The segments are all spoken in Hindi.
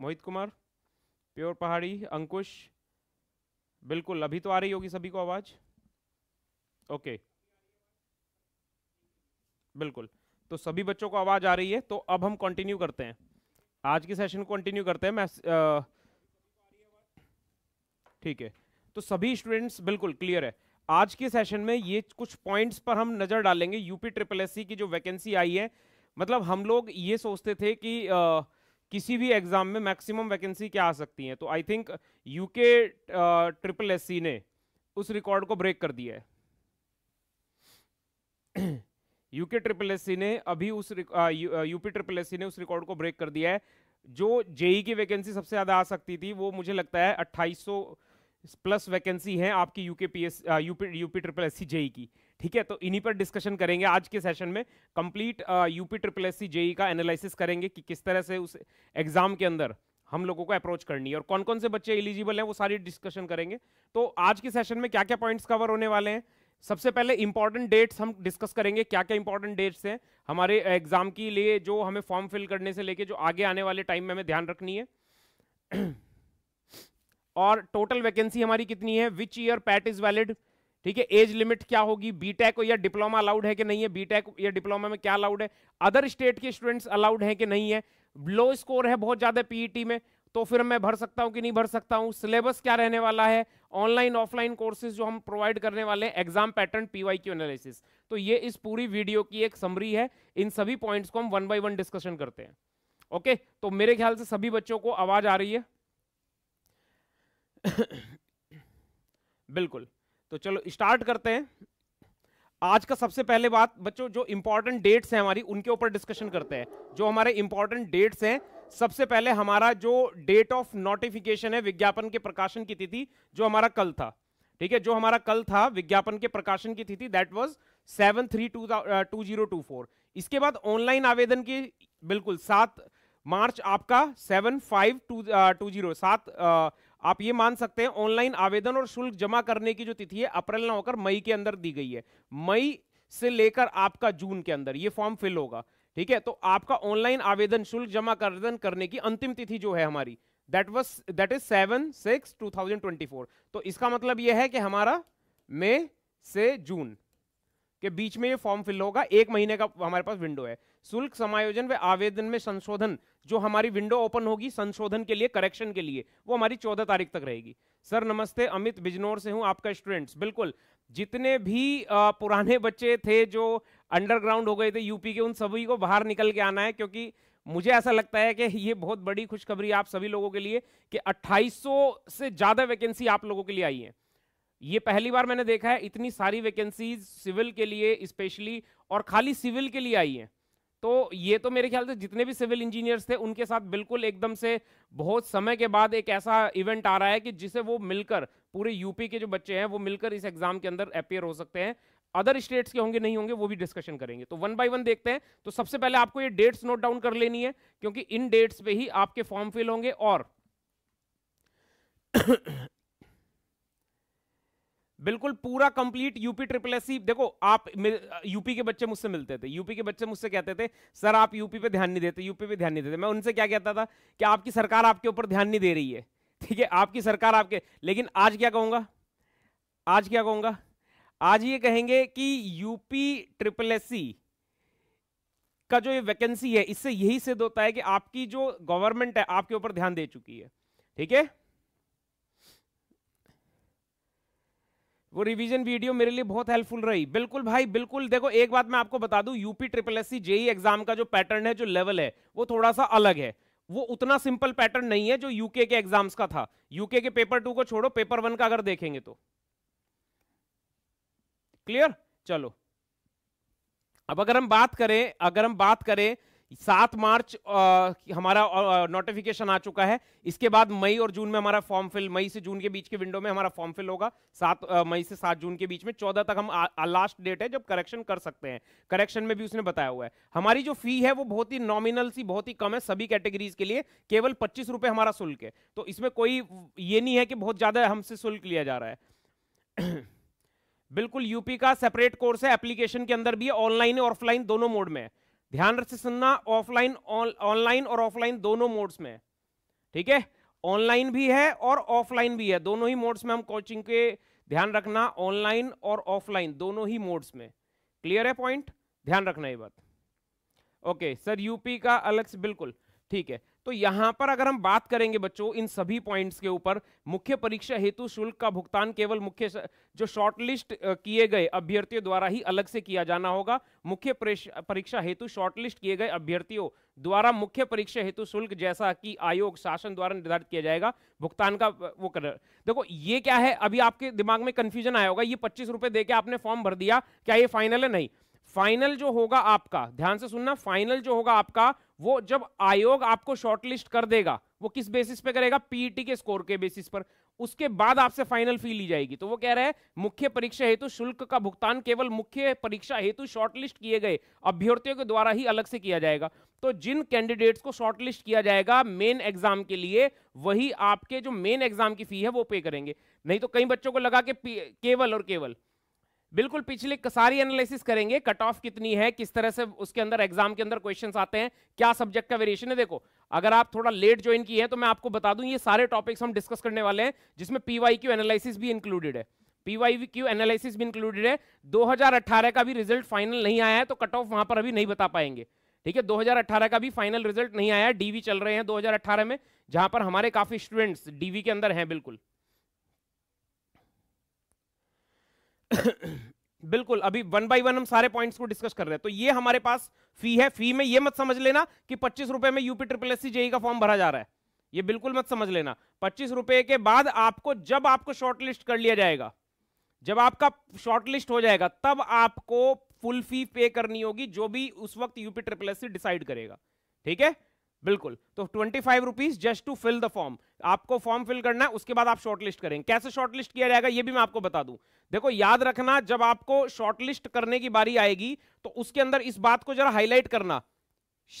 मोहित कुमार प्योर पहाड़ी अंकुश बिल्कुल अभी तो आ रही होगी सभी को आवाज़ ओके बिल्कुल तो सभी बच्चों को आवाज़ आ रही है तो अब हम कंटिन्यू करते हैं आज के सेशन को कंटिन्यू करते हैं मैं ठीक है तो सभी स्टूडेंट्स बिल्कुल क्लियर है आज के सेशन में ये कुछ पॉइंट्स पर हम नज़र डालेंगे यूपी ट्रिपल एस की जो वैकेंसी आई है मतलब हम लोग ये सोचते थे कि आ, किसी भी एग्जाम में मैक्सिमम वैकेंसी क्या आ सकती है तो I think UK triple S ने उस रिकॉर्ड को ब्रेक कर दिया है यूके ट्रिपल एस ने अभी उस यूपी ट्रिपल एस ने उस रिकॉर्ड को ब्रेक कर दिया है जो जेई e की वैकेंसी सबसे ज़्यादा आ सकती थी वो मुझे लगता है 2800 प्लस वैकेंसी है आपकी UK P S UP UP triple S C JE की ठीक है तो इन्हीं पर डिस्कशन करेंगे आज के सेशन में complete UP triple S C JE का एनालिसिस करेंगे कि किस तरह से उस एग्जाम के अंदर हम लोगों को अप्रोच करनी है और कौन कौन से बच्चे एलिजिबल हैं वो सारी डिस्कशन करेंगे तो आज के सेशन में क्या क्या पॉइंट्स कवर होने वाले हैं सबसे पहले इंपॉर्टेंट डेट्स हम डिस्कस करेंगे क्या क्या इंपॉर्टेंट डेट्स हैं हमारे एग्जाम के लिए जो हमें फॉर्म फिल करने से लेके जो आगे आने वाले टाइम में हमें ध्यान रखनी है और टोटल वैकेंसी हमारी कितनी है which year PET is valid ठीक है एज लिमिट क्या होगी बीटेक या डिप्लोमा अलाउड है कि नहीं है बीटेक या डिप्लोमा में क्या अलाउड है अदर स्टेट के स्टूडेंट्स अलाउड है कि नहीं है लो स्कोर है बहुत ज्यादा पीईटी e में तो फिर मैं भर सकता हूं कि नहीं भर सकता हूं सिलेबस क्या रहने वाला है ऑनलाइन ऑफलाइन कोर्सेज जो हम प्रोवाइड करने वाले हैं exam pattern PY Q analysis तो ये इस पूरी वीडियो की एक समरी है इन सभी पॉइंट्स को हम वन बाई वन डिस्कशन करते हैं ओके तो मेरे ख्याल से सभी बच्चों को आवाज आ रही है बिल्कुल तो चलो स्टार्ट करते हैं आज का सबसे पहले बात बच्चों जो इंपॉर्टेंट डेट्स हैं हमारी उनके ऊपर डिस्कशन करते हैं जो हमारे इंपॉर्टेंट डेट्स हैं सबसे पहले हमारा जो डेट ऑफ नोटिफिकेशन है विज्ञापन के प्रकाशन की तिथि जो हमारा कल था ठीक है जो हमारा कल था विज्ञापन के प्रकाशन की तिथि that was seven three two two zero two four इसके बाद ऑनलाइन आवेदन की बिल्कुल सात मार्च आपका seven five two two zero सात uh, आप ये मान सकते हैं ऑनलाइन आवेदन और शुल्क जमा करने की जो तिथि है अप्रैल ना होकर मई के अंदर दी गई है मई से लेकर आपका जून के अंदर ये फॉर्म फिल होगा ठीक है तो आपका ऑनलाइन आवेदन शुल्क जमा करने की अंतिम तिथि जो है हमारी that was that is seven six two thousand twenty four तो इसका मतलब यह है कि हमारा मई से जून के बीच में ये फॉर्म फिल होगा एक महीने का हमारे पास विंडो है शुल्क समायोजन व आवेदन में संशोधन जो हमारी विंडो ओपन होगी संशोधन के लिए करेक्शन के लिए वो हमारी चौदह तारीख तक रहेगी सर नमस्ते अमित बिजनौर से हूँ आपका स्टूडेंट्स बिल्कुल जितने भी पुराने बच्चे थे जो अंडरग्राउंड हो गए थे यूपी के उन सभी को बाहर निकल के आना है क्योंकि मुझे ऐसा लगता है कि ये बहुत बड़ी खुशखबरी आप सभी लोगों के लिए कि 2800 से ज़्यादा वैकेंसी आप लोगों के लिए आई है ये पहली बार मैंने देखा है इतनी सारी वैकेंसीज सिविल के लिए स्पेशली और खाली सिविल के लिए आई है तो ये तो मेरे ख्याल से जितने भी सिविल इंजीनियर्स थे उनके साथ बिल्कुल एकदम से बहुत समय के बाद एक ऐसा इवेंट आ रहा है कि जिसे वो मिलकर पूरे यूपी के जो बच्चे हैं वो मिलकर इस एग्जाम के अंदर अपेयर हो सकते हैं अदर स्टेट्स के होंगे नहीं होंगे वो भी डिस्कशन करेंगे तो वन बाय वन देखते हैं तो सबसे पहले आपको ये डेट्स नोट डाउन कर लेनी है क्योंकि इन डेट्स पे ही आपके फॉर्म फिल होंगे और बिल्कुल पूरा कंप्लीट यूपी ट्रिपल एस देखो आप यूपी के बच्चे मुझसे मिलते थे यूपी के बच्चे मुझसे कहते थे सर आप यूपी पे ध्यान नहीं देते यूपी पे ध्यान नहीं देते मैं उनसे क्या कहता था कि आपकी सरकार आपके ऊपर ध्यान नहीं दे रही है ठीक है आपकी सरकार आपके लेकिन आज क्या कहूंगा आज क्या कहूंगा आज ये कहेंगे कि यूपी ट्रिपल एस का जो ये वैकेंसी है इससे यही सिद्ध होता है कि आपकी जो गवर्नमेंट है आपके ऊपर ध्यान दे चुकी है ठीक है वो रिवीजन वीडियो मेरे लिए बहुत हेल्पफुल रही बिल्कुल भाई बिल्कुल देखो एक बात मैं आपको बता दूं UP triple S C JE exam का जो पैटर्न है जो लेवल है वो थोड़ा सा अलग है वो उतना सिंपल पैटर्न नहीं है जो यूके के एग्जाम्स का था यूके के पेपर टू को छोड़ो पेपर वन का अगर देखेंगे तो क्लियर चलो अब अगर हम बात करें अगर हम बात करें सात मार्च आ, हमारा नोटिफिकेशन आ चुका है इसके बाद मई और जून में हमारा फॉर्म फिल मई से जून के बीच के विंडो में हमारा फॉर्म फिल होगा सात मई से सात जून के बीच में चौदह तक हम आ, आ, लास्ट डेट है जब करेक्शन कर सकते हैं करेक्शन में भी उसने बताया हुआ है हमारी जो फी है वो बहुत ही नॉमिनल सी बहुत ही कम है सभी कैटेगरीज के लिए केवल पच्चीस हमारा शुल्क है तो इसमें कोई ये नहीं है कि बहुत ज़्यादा हमसे शुल्क लिया जा रहा है बिल्कुल यूपी का सेपरेट कोर्स है एप्लीकेशन के अंदर भी ऑनलाइन और ऑफलाइन दोनों मोड में है ध्यान से सुनना ऑफलाइन ऑनलाइन और ऑफलाइन दोनों मोड्स में ठीक है ऑनलाइन भी है और ऑफलाइन भी है दोनों ही मोड्स में हम कोचिंग के ध्यान रखना ऑनलाइन और ऑफलाइन दोनों ही मोड्स में क्लियर है पॉइंट ध्यान रखना ये बात ओके सर यूपी का अलग से बिल्कुल ठीक है तो यहां पर अगर हम बात करेंगे बच्चों इन सभी पॉइंट्स के ऊपर मुख्य परीक्षा हेतु शुल्क का भुगतान केवल मुख्य जो शॉर्टलिस्ट किए गए अभ्यर्थियों द्वारा ही अलग से किया जाना होगा मुख्य परीक्षा हेतु शॉर्टलिस्ट किए गए अभ्यर्थियों द्वारा मुख्य परीक्षा हेतु शुल्क जैसा कि आयोग शासन द्वारा निर्धारित किया जाएगा भुगतान का वो कर देखो ये क्या है अभी आपके दिमाग में कंफ्यूजन आया होगा ये पच्चीस रुपए देकर आपने फॉर्म भर दिया क्या ये फाइनल है नहीं फाइनल जो होगा आपका ध्यान से सुनना फाइनल जो होगा आपका वो जब आयोग आपको शॉर्टलिस्ट कर देगा वो किस बेसिस पे करेगा पीईटी e के स्कोर के बेसिस पर उसके बाद आपसे फाइनल फी ली जाएगी तो वो कह रहा है मुख्य परीक्षा हेतु शुल्क का भुगतान केवल मुख्य परीक्षा हेतु शॉर्टलिस्ट किए गए अभ्यर्थियों के द्वारा ही अलग से किया जाएगा तो जिन कैंडिडेट्स को शॉर्टलिस्ट किया जाएगा मेन एग्जाम के लिए वही आपके जो मेन एग्जाम की फी है वो पे करेंगे नहीं तो कई बच्चों को लगा के केवल और केवल बिल्कुल पिछले सारी एनालिसिस करेंगे कट ऑफ कितनी है किस तरह से उसके अंदर एग्जाम के अंदर क्वेश्चन आते हैं क्या सब्जेक्ट का वेरिएशन है देखो अगर आप थोड़ा लेट ज्वाइन किए हैं तो मैं आपको बता दूं ये सारे टॉपिक्स हम डिस्कस करने वाले हैं जिसमें पीवाई क्यू एनालिसिस भी इंक्लूडेड है पीवाई क्यू एनालिसिस भी इंक्लूडेड है दो का भी रिजल्ट फाइनल नहीं आया है तो कट ऑफ वहां पर अभी नहीं बता पाएंगे ठीक है दो का भी फाइनल रिजल्ट नहीं आया डीवी चल रहे हैं दो में जहां पर हमारे काफी स्टूडेंट्स डीवी के अंदर हैं बिल्कुल बिल्कुल अभी वन बाई वन हम सारे पॉइंट्स को डिस्कस कर रहे हैं तो ये हमारे पास फी है फी में ये मत समझ लेना कि पच्चीस रुपए में यूपी ट्रिपल एस जेई का फॉर्म भरा जा रहा है ये बिल्कुल मत समझ लेना पच्चीस रुपए के बाद आपको जब आपको शॉर्टलिस्ट कर लिया जाएगा जब आपका शॉर्टलिस्ट हो जाएगा तब आपको फुल फी पे करनी होगी जो भी उस वक्त यूपी ट्रिपल एस डिसाइड करेगा ठीक है बिल्कुल तो twenty five rupees just to fill the form आपको फॉर्म फिल करना है उसके बाद आप शॉर्टलिस्ट करेंगे कैसे शॉर्टलिस्ट किया जाएगा ये भी मैं आपको बता दूं देखो याद रखना जब आपको शॉर्टलिस्ट करने की बारी आएगी तो उसके अंदर इस बात को जरा हाईलाइट करना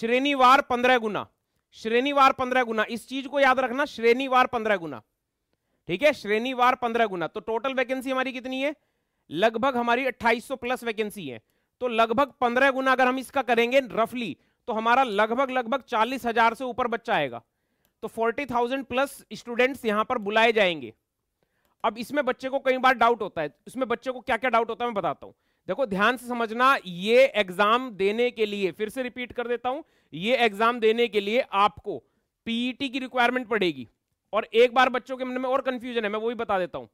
श्रेणीवार पंद्रह गुना श्रेणीवार पंद्रह गुना इस चीज को याद रखना श्रेणीवार पंद्रह गुना ठीक है श्रेणीवार पंद्रह गुना तो टोटल वैकेंसी हमारी कितनी है लगभग हमारी अट्ठाईस प्लस वैकेंसी है तो लगभग पंद्रह गुना अगर हम इसका करेंगे रफली तो हमारा लगभग लगभग चालीस से ऊपर बच्चा आएगा तो 40,000 प्लस स्टूडेंट्स यहां पर बुलाए जाएंगे अब इसमें बच्चे को कई बार डाउट होता है इसमें बच्चे को क्या क्या डाउट होता है मैं बताता हूं देखो ध्यान से समझना ये एग्जाम देने के लिए फिर से रिपीट कर देता हूं ये एग्जाम देने के लिए आपको पीईटी e की रिक्वायरमेंट पड़ेगी और एक बार बच्चों के मन में और कंफ्यूजन है मैं वो भी बता देता हूं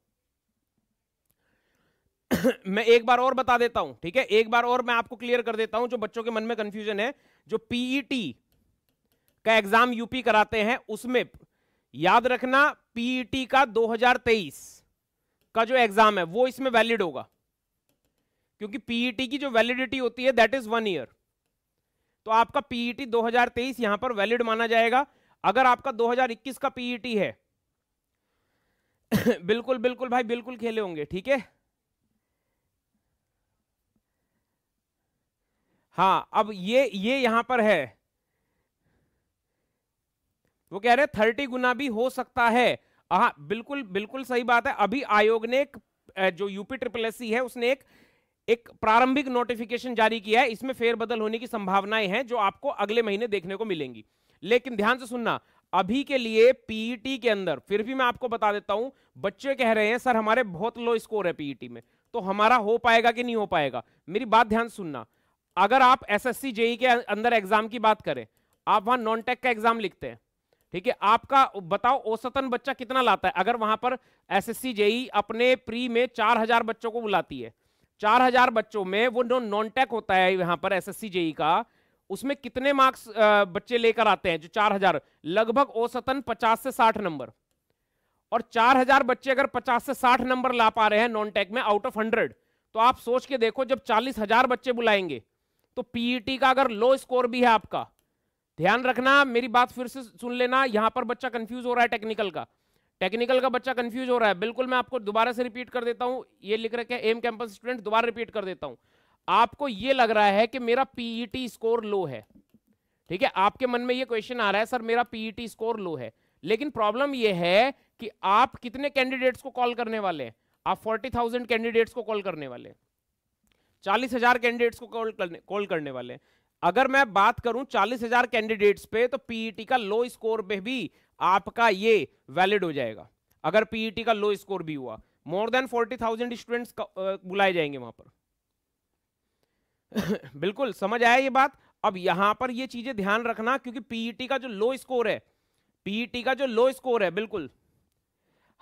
मैं एक बार और बता देता हूं ठीक है एक बार और मैं आपको क्लियर कर देता हूं जो बच्चों के मन में कंफ्यूजन है जो पीईटी का एग्जाम यूपी कराते हैं उसमें याद रखना पीईटी e का 2023 का जो एग्जाम है वो इसमें वैलिड होगा क्योंकि पीईटी e की जो वैलिडिटी होती है दैट इज वन ईयर तो आपका पीईटी 2023 यहां पर वैलिड माना जाएगा अगर आपका 2021 का पीईटी e है बिल्कुल बिल्कुल भाई बिल्कुल खेले होंगे ठीक है हाँ अब ये ये यहां पर है वो कह रहे थर्टी गुना भी हो सकता है आ, बिल्कुल बिल्कुल सही बात है अभी आयोग ने एक जो यूपी ट्रिपल एस है उसने एक एक प्रारंभिक नोटिफिकेशन जारी किया है इसमें फेरबदल होने की संभावनाएं हैं जो आपको अगले महीने देखने को मिलेंगी लेकिन ध्यान से सुनना अभी के लिए पीईटी के अंदर फिर भी मैं आपको बता देता हूं बच्चे कह रहे हैं सर हमारे बहुत लो स्कोर है पीईटी में तो हमारा हो पाएगा कि नहीं हो पाएगा मेरी बात ध्यान सुनना अगर आप एस जेई के अंदर एग्जाम की बात करें आप वहां नॉन टेक का एग्जाम लिखते हैं ठीक है आपका बताओ औसतन बच्चा कितना लाता है अगर वहां पर एसएससी जेई e अपने प्री में चार हजार बच्चों को बुलाती है चार हजार बच्चों में वो जो नॉन टेक होता है यहां पर एसएससी जेई e का उसमें कितने मार्क्स बच्चे लेकर आते हैं जो चार हजार लगभग औसतन पचास से साठ नंबर और चार हजार बच्चे अगर पचास से साठ नंबर ला पा रहे हैं नॉन टेक में आउट ऑफ हंड्रेड तो आप सोच के देखो जब चालीस हजार बच्चे बुलाएंगे तो पीईटी e का अगर लो स्कोर भी है आपका ध्यान रखना मेरी बात फिर से सुन लेना यहां पर बच्चा कंफ्यूज हो रहा है टेक्निकल का टेक्निकल का बच्चा कंफ्यूज हो रहा है बिल्कुल मैं आपको दोबारा से रिपीट कर देता हूं ये लिख रखे एम कैंपस स्टूडेंट दोबारा रिपीट कर देता हूं आपको ये लग रहा है कि मेरा पीईटी स्कोर लो है ठीक है आपके मन में ये क्वेश्चन आ रहा है सर मेरा पीईटी स्कोर लो है लेकिन प्रॉब्लम ये है कि आप कितने कैंडिडेट्स को कॉल करने वाले हैं आप फोर्टी थाउजेंड कैंडिडेट्स को कॉल करने वाले हैं चालीस हजार कैंडिडेट्स को कॉल करने कॉल करने वाले हैं अगर मैं बात करूं चालीस हजार कैंडिडेट्स पे तो पीईटी e का लो स्कोर पे भी आपका ये वैलिड हो जाएगा अगर पीईटी e का लो स्कोर भी हुआ more than forty thousand students बुलाए जाएंगे वहां पर बिल्कुल समझ आया ये बात अब यहां पर ये चीजें ध्यान रखना क्योंकि पीईटी e का जो लो स्कोर है पीईटी का जो लो स्कोर है बिल्कुल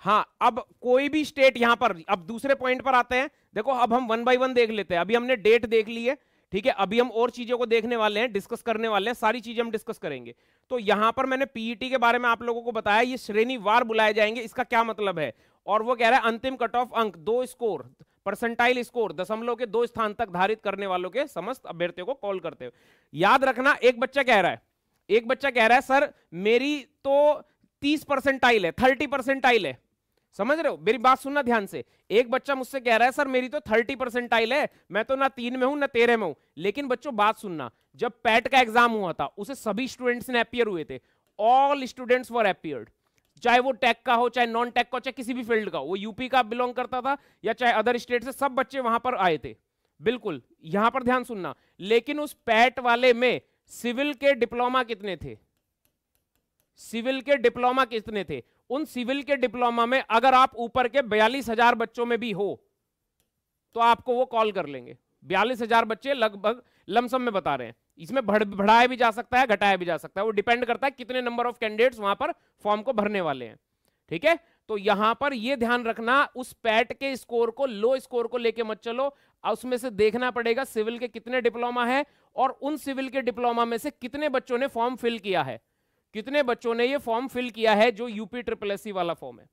हाँ अब कोई भी स्टेट यहां पर अब दूसरे पॉइंट पर आते हैं देखो अब हम वन बाई वन देख लेते हैं अभी हमने डेट देख ली है ठीक है अभी हम और चीजों को देखने वाले हैं डिस्कस करने वाले हैं सारी चीजें हम डिस्कस करेंगे तो यहां पर मैंने पीईटी e के बारे में आप लोगों को बताया ये श्रेणी वार बुलाए जाएंगे इसका क्या मतलब है और वो कह रहा है अंतिम कट ऑफ अंक दो स्कोर परसेंटाइल स्कोर दशमलव के दो स्थान तक धारित करने वालों के समस्त अभ्यर्थियों को कॉल करते हो याद रखना एक बच्चा कह रहा है एक बच्चा कह रहा है सर मेरी तो तीस परसेंटाइल है थर्टी परसेंटाइल है समझ रहे हो मेरी बात सुनना ध्यान से एक बच्चा मुझसे कह रहा है सर मेरी तो थर्टी परसेंटाइल है मैं तो ना तीन में हूं ना तेरह में हूं लेकिन बच्चों बात सुनना जब पैट का एग्जाम हुआ था उसे सभी स्टूडेंट्स ने अपियर हुए थे ऑल स्टूडेंट्स वर अपियर्ड चाहे वो टेक का हो चाहे नॉन टेक का हो चाहे किसी भी फील्ड का वो यूपी का बिलोंग करता था या चाहे अदर स्टेट से सब बच्चे वहां पर आए थे बिल्कुल यहां पर ध्यान सुनना लेकिन उस पैट वाले में सिविल के डिप्लोमा कितने थे सिविल के डिप्लोमा कितने थे उन सिविल के डिप्लोमा में अगर आप ऊपर के बयालीस हजार बच्चों में भी हो तो आपको वो कॉल कर लेंगे बयालीस हजार बच्चे लगभग लमसम में बता रहे हैं इसमें बढ़ाया भी जा सकता है घटाया भी जा सकता है वो डिपेंड करता है कितने नंबर ऑफ कैंडिडेट्स वहां पर फॉर्म को भरने वाले हैं ठीक है तो यहां पर यह ध्यान रखना उस पैट के स्कोर को लो स्कोर को लेके मत चलो उसमें से देखना पड़ेगा सिविल के कितने डिप्लोमा है और उन सिविल के डिप्लोमा में से कितने बच्चों ने फॉर्म फिल किया है कितने बच्चों ने ये फॉर्म फिल किया है जो यूपी ट्रिपल एस वाला फॉर्म है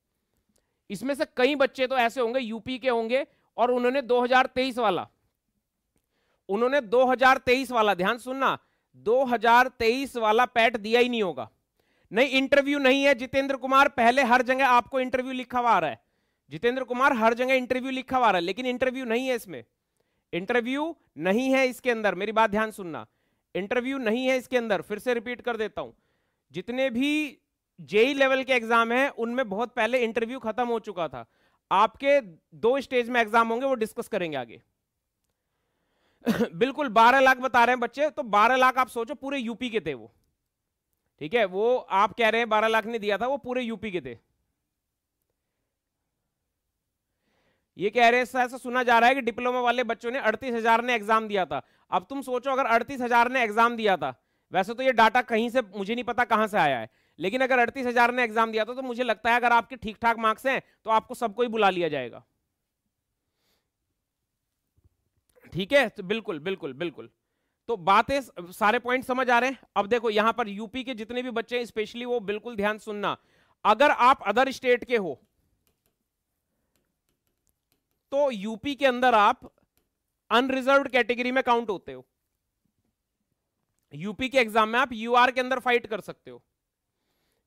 इसमें से कई बच्चे तो ऐसे होंगे यूपी के होंगे और उन्होंने 2023 वाला उन्होंने 2023 वाला ध्यान सुनना 2023 वाला पैट दिया ही नहीं होगा नहीं इंटरव्यू नहीं है जितेंद्र कुमार पहले हर जगह आपको इंटरव्यू लिखा हुआ रहा है जितेंद्र कुमार हर जगह इंटरव्यू लिखा हुआ रहा है लेकिन इंटरव्यू नहीं है इसमें इंटरव्यू नहीं है इसके अंदर मेरी बात ध्यान सुनना इंटरव्यू नहीं है इसके अंदर फिर से रिपीट कर देता हूं जितने भी जेई लेवल के एग्जाम हैं उनमें बहुत पहले इंटरव्यू खत्म हो चुका था आपके दो स्टेज में एग्जाम होंगे वो डिस्कस करेंगे आगे बिल्कुल 12 लाख बता रहे हैं बच्चे तो 12 लाख आप सोचो पूरे यूपी के थे वो ठीक है वो आप कह रहे हैं 12 लाख ने दिया था वो पूरे यूपी के थे ये कह रहे हैं ऐसा सुना जा रहा है कि डिप्लोमा वाले बच्चों ने अड़तीस हजार ने एग्जाम दिया था अब तुम सोचो अगर अड़तीस हजार ने एग्जाम दिया था वैसे तो ये डाटा कहीं से मुझे नहीं पता कहां से आया है लेकिन अगर अड़तीस हजार ने एग्जाम दिया था तो मुझे लगता है अगर आपके ठीक ठाक मार्क्स हैं तो आपको सबको ही बुला लिया जाएगा ठीक है तो बिल्कुल बिल्कुल बिल्कुल तो बातें सारे पॉइंट समझ आ रहे हैं अब देखो यहां पर यूपी के जितने भी बच्चे हैं स्पेशली वो बिल्कुल ध्यान सुनना अगर आप अदर स्टेट के हो तो यूपी के अंदर आप अनरिजर्व कैटेगरी में काउंट होते हो यूपी के एग्जाम में आप यूआर के अंदर फाइट कर सकते हो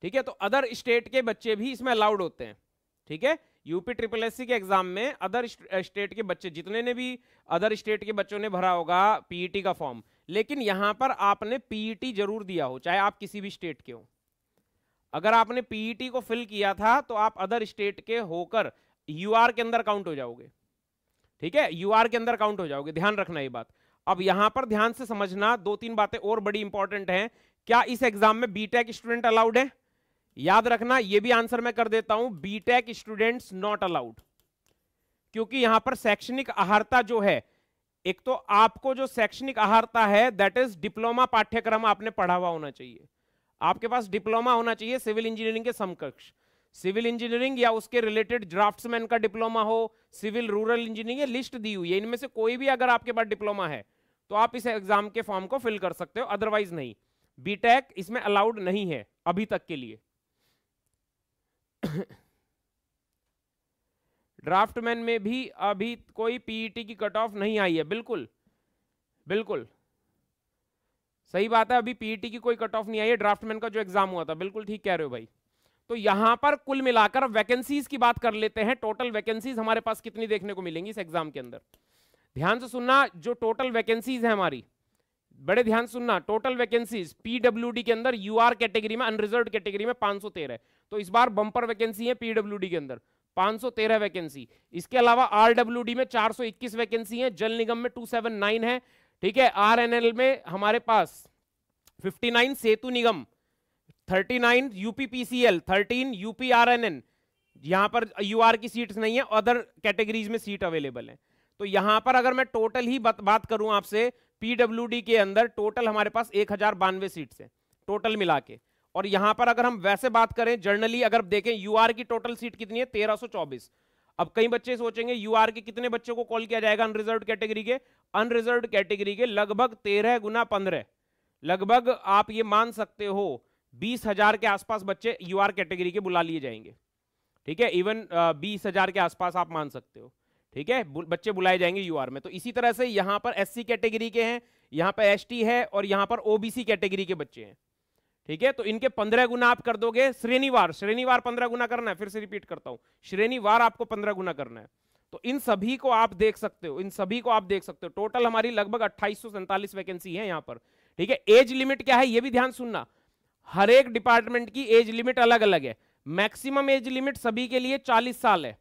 ठीक है तो अदर स्टेट के बच्चे भी इसमें अलाउड होते हैं ठीक है यूपी ट्रिपल एससी के एग्जाम में अदर स्टेट के बच्चे जितने ने भी अदर स्टेट के बच्चों ने भरा होगा पीईटी e का फॉर्म लेकिन यहां पर आपने पीईटी e जरूर दिया हो चाहे आप किसी भी स्टेट के हो अगर आपने पीईटी e को फिल किया था तो आप अदर स्टेट के होकर यूआर के अंदर काउंट हो जाओगे ठीक है यूआर के अंदर काउंट हो जाओगे ध्यान रखना ये बात अब यहां पर ध्यान से समझना दो तीन बातें और बड़ी इंपॉर्टेंट हैं क्या इस एग्जाम में बीटेक स्टूडेंट अलाउड है याद रखना यह भी आंसर मैं कर देता हूं बीटेक स्टूडेंट्स नॉट अलाउड क्योंकि यहां पर शैक्षणिक आहारता जो है एक तो आपको जो शैक्षणिक आहारता है दैट इज डिप्लोमा पाठ्यक्रम आपने पढ़ा हुआ होना चाहिए आपके पास डिप्लोमा होना चाहिए सिविल इंजीनियरिंग के समकक्ष सिविल इंजीनियरिंग या उसके रिलेटेड ड्राफ्ट्समैन का डिप्लोमा हो सिविल रूरल इंजीनियरिंग लिस्ट दी हुई है इनमें से कोई भी अगर आपके पास डिप्लोमा है तो आप इस एग्जाम के फॉर्म को फिल कर सकते हो अदरवाइज नहीं बीटेक इसमें अलाउड नहीं है अभी तक के लिए ड्राफ्टमैन में भी अभी कोई पीईटी e की कट ऑफ नहीं आई है बिल्कुल बिल्कुल सही बात है अभी पीईटी e की कोई कट ऑफ नहीं आई है ड्राफ्टमैन का जो एग्जाम हुआ था बिल्कुल ठीक कह रहे हो भाई तो यहां पर कुल मिलाकर वैकेंसीज की बात कर लेते हैं टोटल वैकेंसीज हमारे पास कितनी देखने को मिलेंगी इस एग्जाम के अंदर ध्यान से सुनना जो टोटल वैकेंसीज है हमारी बड़े ध्यान सुनना टोटल वैकेंसीज पीडब्ल्यू के अंदर यूआर कैटेगरी में अनरिजर्व कैटेगरी में पांच तो इस बार बंपर वैकेंसी है पीडब्ल्यू के अंदर 513 वैकेंसी इसके अलावा आरडब्ल्यूडी में 421 वैकेंसी है जल निगम में 279 है ठीक है आरएनएल में हमारे पास 59 Setu Nigam thirty nine UPPCL thirteen UPRNN यहां पर यूआर की सीट्स नहीं है अदर कैटेगरीज में सीट अवेलेबल है तो यहां पर अगर मैं टोटल ही बत, बात करूं आपसे पीडब्ल्यूडी के अंदर टोटल हमारे पास एक हजार बानवे सीट है टोटल मिला के और यहां पर अगर हम वैसे बात करें जर्नली अगर देखें यूआर की टोटल सीट कितनी है तेरह अब कई बच्चे सोचेंगे यूआर के कितने बच्चों को कॉल किया जाएगा अनरिजर्व कैटेगरी के अनरिजर्व कैटेगरी के लगभग तेरह गुना पंद्रह लगभग आप ये मान सकते हो बीस हजार के आसपास बच्चे यूआर कैटेगरी के बुला लिए जाएंगे ठीक है इवन बीस हजार के आसपास आप मान सकते हो ठीक है बच्चे बुलाए जाएंगे यूआर में तो इसी तरह से यहां पर एससी कैटेगरी के हैं यहां पर एसटी है और यहां पर ओबीसी कैटेगरी के बच्चे हैं ठीक है तो इनके पंद्रह गुना आप कर दोगे श्रेणीवार श्रेणीवार पंद्रह गुना करना है फिर से रिपीट करता हूं श्रेणीवार आपको पंद्रह गुना करना है तो इन सभी को आप देख सकते हो इन सभी को आप देख सकते हो टोटल हमारी लगभग अट्ठाईस वैकेंसी है यहां पर ठीक है एज लिमिट क्या है यह भी ध्यान सुनना हर एक डिपार्टमेंट की एज लिमिट अलग अलग है मैक्सिमम एज लिमिट सभी के लिए 40 साल है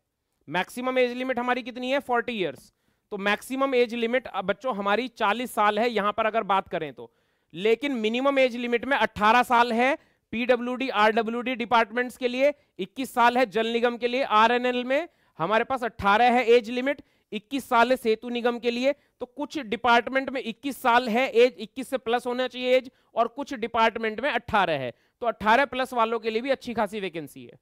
मैक्सिमम एज लिमिट हमारी कितनी है 40 इयर्स तो मैक्सिमम एज लिमिट बच्चों हमारी 40 साल है यहां पर अगर बात करें तो लेकिन मिनिमम एज लिमिट में 18 साल है पीडब्ल्यूडी डी डिपार्टमेंट्स के लिए 21 साल है जल निगम के लिए आरएनएल में हमारे पास 18 है एज लिमिट 21 साल है सेतु निगम के लिए तो कुछ डिपार्टमेंट में 21 साल है एज 21 से प्लस होना चाहिए एज और कुछ डिपार्टमेंट में 18 है तो 18 प्लस वालों के लिए भी अच्छी खासी वैकेंसी है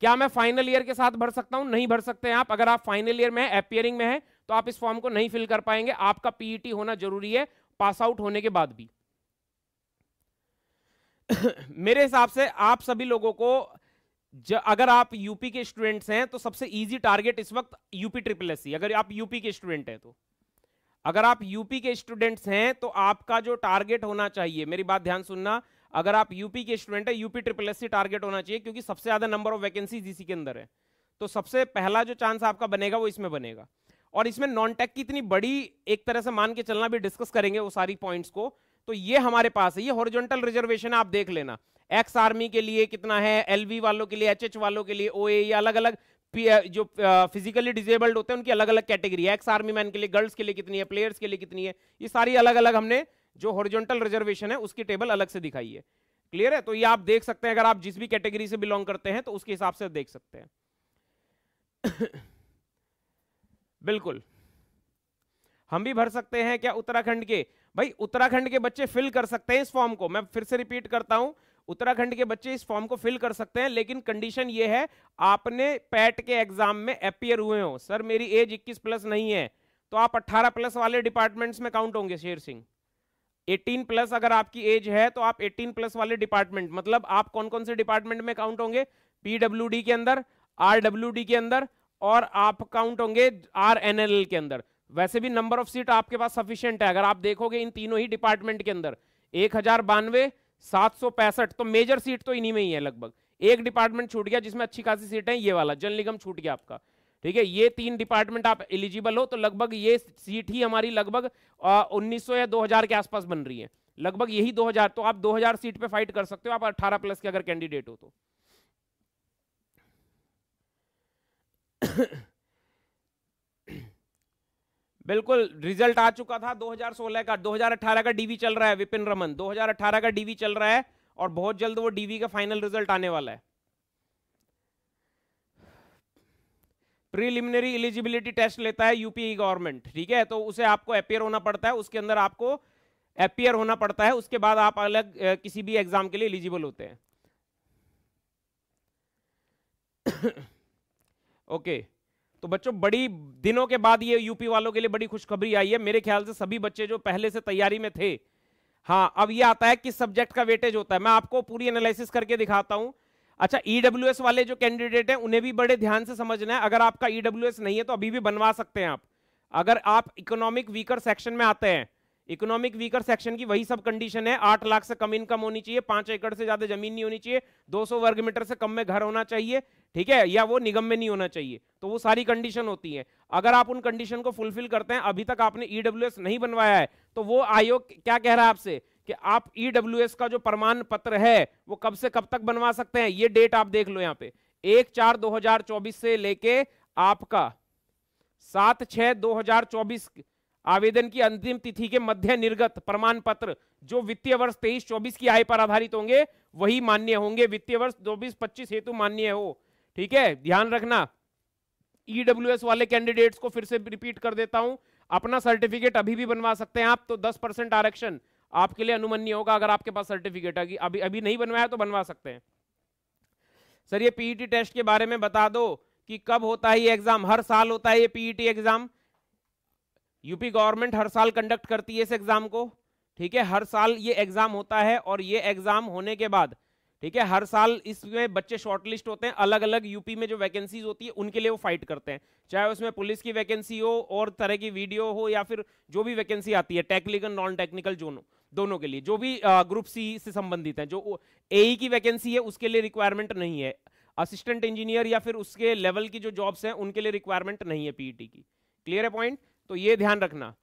क्या मैं फाइनल ईयर के साथ भर सकता हूं नहीं भर सकते हैं आप अगर आप फाइनल ईयर में है अपियरिंग में है तो आप इस फॉर्म को नहीं फिल कर पाएंगे आपका पीईटी e होना जरूरी है पास आउट होने के बाद भी मेरे हिसाब से आप सभी लोगों को अगर आप यूपी के स्टूडेंट्स हैं तो सबसे इजी टारगेट इस वक्त यूपी ट्रिपल एस अगर आप यूपी के स्टूडेंट हैं तो अगर आप यूपी के स्टूडेंट्स हैं तो आपका जो टारगेट होना चाहिए मेरी बात ध्यान सुनना अगर आप यूपी के स्टूडेंट है यूपी ट्रिपल एस टारगेट होना चाहिए क्योंकि सबसे ज़्यादा नंबर ऑफ वैकेंसी इसी के अंदर है तो सबसे पहला जो चांस आपका बनेगा वो इसमें बनेगा और इसमें नॉन टेक की इतनी बड़ी एक तरह से मान के चलना भी डिस्कस करेंगे वो सारी पॉइंट्स को तो ये हमारे पास है ये हॉरिजॉन्टल रिजर्वेशन आप देख लेना एक्स आर्मी के लिए कितना है एलवी वालों के लिए एचएच वालों के लिए ओए या अलग अलग जो फिजिकली डिजेबल्ड होते हैं उनकी अलग अलग कैटेगरी है एक्स आर्मी मैन के लिए गर्ल्स के लिए कितनी है प्लेयर्स के लिए कितनी है ये सारी अलग अलग हमने जो हॉरिजॉन्टल रिजर्वेशन है उसकी टेबल अलग से दिखाई है क्लियर है तो ये आप देख सकते हैं अगर आप जिस भी कैटेगरी से बिलोंग करते हैं तो उसके हिसाब से देख सकते हैं बिल्कुल हम भी भर सकते हैं क्या उत्तराखंड के भाई उत्तराखंड के बच्चे फिल कर सकते हैं इस फॉर्म को मैं फिर से रिपीट करता हूं उत्तराखंड के बच्चे इस फॉर्म को फिल कर सकते हैं लेकिन कंडीशन ये है आपने पैट e के एग्जाम में अपियर हुए हो सर मेरी एज 21 प्लस नहीं है तो आप 18 प्लस वाले डिपार्टमेंट्स में काउंट होंगे शेर सिंह 18 प्लस अगर आपकी एज है तो आप 18 प्लस वाले डिपार्टमेंट मतलब आप कौन कौन से डिपार्टमेंट में काउंट होंगे पीडब्ल्यूडी के अंदर आरडब्ल्यूडी के अंदर और आप काउंट होंगे एल के अंदर वैसे भी नंबर ऑफ सीट आपके पास सफिशियंट है अगर आप देखोगे इन तीनों ही डिपार्टमेंट के अंदर एक हजार बानवे सात तो मेजर सीट तो इन्हीं में ही है लगभग एक डिपार्टमेंट छूट गया जिसमें अच्छी खासी सीट है ये वाला जल निगम छूट गया आपका ठीक है ये तीन डिपार्टमेंट आप एलिजिबल हो तो लगभग ये सीट ही हमारी लगभग उन्नीस या 2000 के आसपास बन रही है लगभग यही 2000 तो आप 2000 सीट पे फाइट कर सकते हो आप 18 प्लस के अगर कैंडिडेट हो तो बिल्कुल रिजल्ट आ चुका था 2016 का 2018 का डीवी चल रहा है विपिन रमन 2018 का डीवी चल रहा है और बहुत जल्द वो डीवी का फाइनल रिजल्ट आने वाला है प्रीलिमिनरी एलिजिबिलिटी टेस्ट लेता है यूपी गवर्नमेंट ठीक है तो उसे आपको अपियर होना पड़ता है उसके अंदर आपको अपियर होना पड़ता है उसके बाद आप अलग किसी भी एग्जाम के लिए एलिजिबल होते हैं ओके okay. तो बच्चों बड़ी दिनों के बाद ये यूपी वालों के लिए बड़ी खुशखबरी आई है मेरे ख्याल से सभी बच्चे जो पहले से तैयारी में थे हाँ अब ये आता है किस सब्जेक्ट का वेटेज होता है मैं आपको पूरी एनालिसिस करके दिखाता हूं अच्छा ईडब्ल्यू e वाले जो कैंडिडेट हैं उन्हें भी बड़े ध्यान से समझना है अगर आपका ईडब्ल्यू e नहीं है तो अभी भी बनवा सकते हैं आप अगर आप इकोनॉमिक वीकर सेक्शन में आते हैं इकोनॉमिक वीकर सेक्शन की वही सब कंडीशन है आठ लाख से कम इनकम होनी चाहिए पांच एकड़ से ज्यादा जमीन नहीं होनी चाहिए सौ वर्ग मीटर से कम में घर होना चाहिए ठीक है या वो निगम में नहीं होना चाहिए तो वो सारी कंडीशन होती है अगर आप उन कंडीशन को फुलफिल करते हैं अभी तक आपने ईडब्ल्यू e नहीं बनवाया है तो वो आयोग क्या कह रहा है आपसे कि आप ईडब्ल्यू e का जो प्रमाण पत्र है वो कब से कब तक बनवा सकते हैं ये डेट आप देख लो यहाँ पे एक चार 2024 से लेके आपका सात छह 2024 आवेदन की अंतिम तिथि के मध्य निर्गत प्रमाण पत्र जो वित्तीय वर्ष तेईस चौबीस की आय पर आधारित होंगे वही मान्य होंगे वित्तीय वर्ष चौबीस पच्चीस हेतु मान्य हो ठीक है ध्यान रखना ईडब्ल्यूएस e वाले कैंडिडेट्स को फिर से रिपीट कर देता हूं अपना सर्टिफिकेट अभी भी बनवा सकते हैं आप तो 10 परसेंट आरक्षण आपके लिए अनुमन्य होगा अगर आपके पास सर्टिफिकेट है अभी अभी नहीं बनवाया तो बनवा सकते हैं सर ये पीईटी टेस्ट e के बारे में बता दो कि कब होता है ये एग्जाम हर साल होता है ये पीईटी एग्जाम यूपी गवर्नमेंट हर साल कंडक्ट करती है इस एग्जाम को ठीक है हर साल ये एग्जाम होता है और ये एग्जाम होने के बाद ठीक है हर साल इसमें बच्चे शॉर्टलिस्ट होते हैं अलग अलग यूपी में जो वैकेंसीज होती है उनके लिए वो फाइट करते हैं चाहे उसमें पुलिस की वैकेंसी हो और तरह की वीडियो हो या फिर जो भी वैकेंसी आती है टेक्निकल नॉन टेक्निकल जोनो दोनों के लिए जो भी ग्रुप सी से संबंधित है जो ए e की वैकेंसी है उसके लिए रिक्वायरमेंट नहीं है असिस्टेंट इंजीनियर या फिर उसके लेवल की जो जॉब्स हैं उनके लिए रिक्वायरमेंट नहीं है पीईटी e की क्लियर है पॉइंट तो ये ध्यान रखना